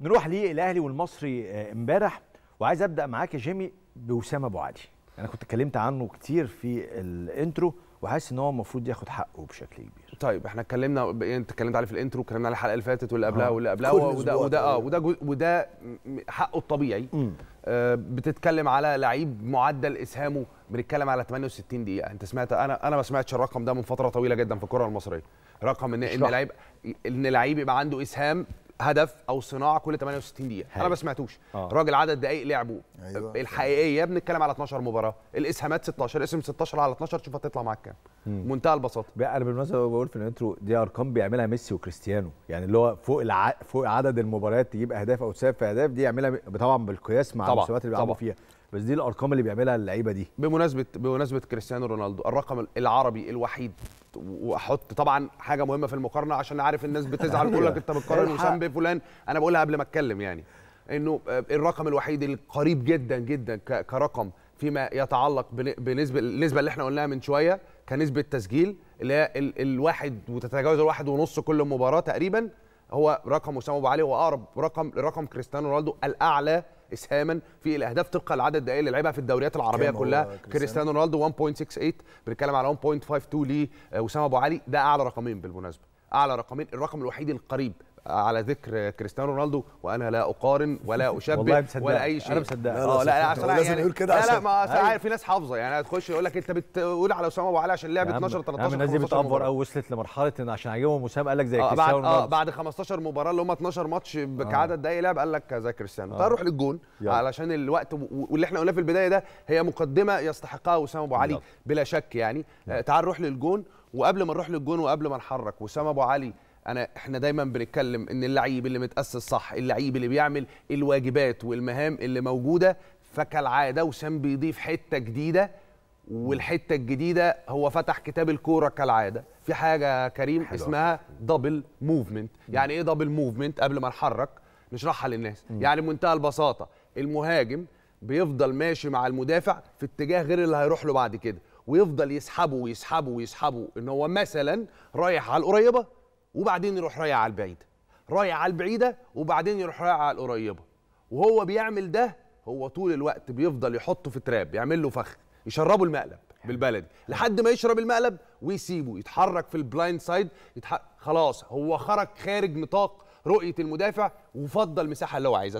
نروح للاهلي والمصري آه، امبارح وعايز ابدا معاك يا جيمي بوسام ابو علي انا كنت اتكلمت عنه كتير في الانترو وحاسس ان هو المفروض ياخد حقه بشكل كبير طيب احنا اتكلمنا يعني انت اتكلمت عليه في الانترو اتكلمنا عليه الحلقه اللي فاتت واللي قبلها آه. واللي قبلها وده وده اه وده وده حقه الطبيعي آه بتتكلم على لعيب معدل اسهامه بنتكلم على 68 دقيقه انت سمعت انا انا ما سمعتش الرقم ده من فتره طويله جدا في الكره المصريه رقم ان ان لعيب ان لعيب يبقى عنده اسهام هدف او صناعه كل 68 دقيقه انا ما سمعتوش آه. راجل عدد دقائق لعبه أيوة. الحقيقيه بنتكلم على 12 مباراه الاسهامات 16 اسم 16 على 12 شوف هتطلع معاك كام منتهى البساطه انا بالمناسبه بقول في الانترو دي ارقام بيعملها ميسي وكريستيانو يعني اللي هو فوق الع... فوق عدد المباريات تجيب اهداف او تساهم في اهداف دي يعملها طبعا بالقياس مع المستويات اللي بيلعبوا فيها بس دي الارقام اللي بيعملها اللعيبه دي بمناسبه بمناسبه كريستيانو رونالدو الرقم العربي الوحيد واحط طبعا حاجه مهمه في المقارنه عشان عارف الناس بتزعل تقول لك انت بتقارن وسام بفلان انا بقولها قبل ما اتكلم يعني انه آه، الرقم الوحيد القريب جدا جدا كرقم فيما يتعلق بنسبه النسبه اللي احنا قلناها من شويه كنسبه تسجيل اللي هي الواحد وتتجاوز الواحد ونص كل مباراه تقريبا هو رقم اسامه ابو علي هو اقرب رقم لرقم كريستيانو رونالدو الاعلى اسهاما في الاهداف طبقا لعدد الدقائق اللي لعبها في الدوريات العربيه كلها كريستيانو رونالدو 1.68 بنتكلم على 1.52 لوسام آه، ابو علي ده اعلى رقمين بالمناسبه اعلى رقمين الرقم الوحيد القريب على ذكر كريستيانو رونالدو وانا لا اقارن ولا اشبه ولا اي شيء انا مصدق آه، لا لا لا لازم لا, كده لا لا ما أيوه. عارف في ناس حافظه يعني هتخش يقول لك انت بتقول على اسامه ابو علي عشان لعب 12 13 الناس دي بتعبر او وصلت لمرحله ان عشان عجبهم وسام قال لك زي آه، كريستيانو آه، رونالدو اه بعد 15 مباراه اللي هم 12 ماتش كعدد دقايق لعب قال لك زي كريستيانو تعال طيب، نروح للجون علشان الوقت واللي احنا قلناه في البدايه ده هي مقدمه يستحقها وسام ابو علي بلا شك يعني تعال نروح للجون وقبل ما نروح للجون وقبل ما نحرك وسام ابو علي انا احنا دايما بنتكلم ان اللعيب اللي متاسس صح اللعيب اللي بيعمل الواجبات والمهام اللي موجوده فكالعاده وسام بيضيف حته جديده والحته الجديده هو فتح كتاب الكوره كالعاده في حاجه كريم حلو. اسمها دبل موفمنت يعني ايه دبل موفمنت قبل ما نحرك نشرحها للناس م. يعني بمنتهى البساطه المهاجم بيفضل ماشي مع المدافع في اتجاه غير اللي هيروح له بعد كده ويفضل يسحبه ويسحبه ويسحبه ان هو مثلا رايح على القريبه وبعدين يروح رايح على البعيده رايح على البعيده وبعدين يروح رايح على القريبه وهو بيعمل ده هو طول الوقت بيفضل يحطه في تراب يعمل له فخ يشربه المقلب بالبلدي لحد ما يشرب المقلب ويسيبه يتحرك في البلايند سايد يتح... خلاص هو خرج خارج نطاق رؤيه المدافع وفضل المساحه اللي هو عايزها